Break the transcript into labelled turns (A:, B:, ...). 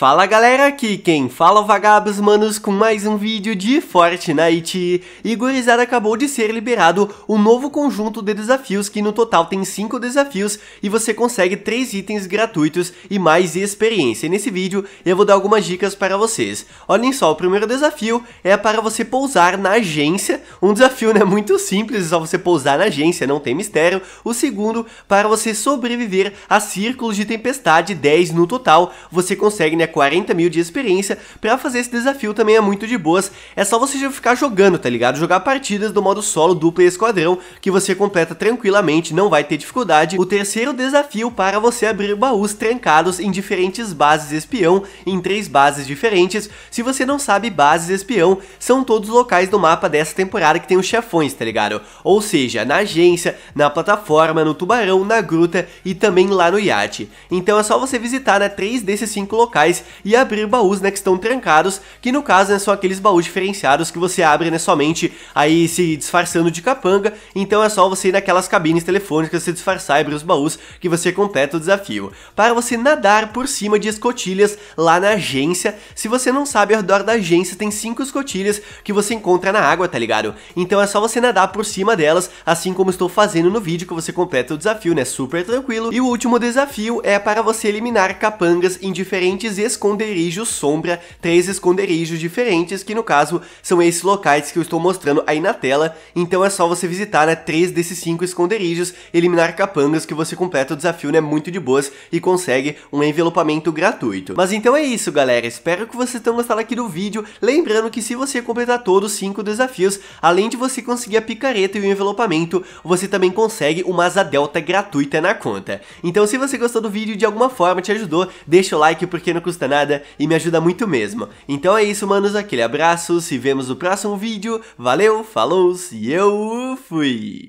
A: Fala galera, aqui quem fala é vagabos manos com mais um vídeo de Fortnite. Igorizada acabou de ser liberado um novo conjunto de desafios que no total tem 5 desafios e você consegue 3 itens gratuitos e mais experiência. E nesse vídeo eu vou dar algumas dicas para vocês. Olhem só, o primeiro desafio é para você pousar na agência, um desafio né, muito simples, é só você pousar na agência, não tem mistério. O segundo, para você sobreviver a círculos de tempestade 10 no total, você consegue né, 40 mil de experiência, pra fazer esse desafio também é muito de boas. É só você ficar jogando, tá ligado? Jogar partidas do modo solo, dupla e esquadrão, que você completa tranquilamente, não vai ter dificuldade. O terceiro desafio para você abrir baús trancados em diferentes bases espião, em três bases diferentes. Se você não sabe, bases espião são todos os locais do mapa dessa temporada que tem os chefões, tá ligado? Ou seja, na agência, na plataforma, no tubarão, na gruta e também lá no iate. Então é só você visitar né, três desses cinco locais e abrir baús né, que estão trancados, que no caso né, são aqueles baús diferenciados que você abre né, somente aí se disfarçando de capanga, então é só você ir naquelas cabines telefônicas se disfarçar e abrir os baús que você completa o desafio. Para você nadar por cima de escotilhas lá na agência, se você não sabe, ao redor da agência tem cinco escotilhas que você encontra na água, tá ligado? Então é só você nadar por cima delas, assim como estou fazendo no vídeo que você completa o desafio, né? Super tranquilo. E o último desafio é para você eliminar capangas em diferentes esconderijos sombra, três esconderijos diferentes, que no caso são esses locais que eu estou mostrando aí na tela, então é só você visitar né, três desses cinco esconderijos, eliminar capangas que você completa o desafio né, muito de boas e consegue um envelopamento gratuito. Mas então é isso galera, espero que vocês tenham gostado aqui do vídeo, lembrando que se você completar todos os cinco desafios, além de você conseguir a picareta e o envelopamento, você também consegue uma asa delta gratuita na conta. Então se você gostou do vídeo de alguma forma te ajudou, deixa o like porque não custa custa nada e me ajuda muito mesmo. Então é isso, manos, aquele abraço, se vemos no próximo vídeo, valeu, falou e eu fui!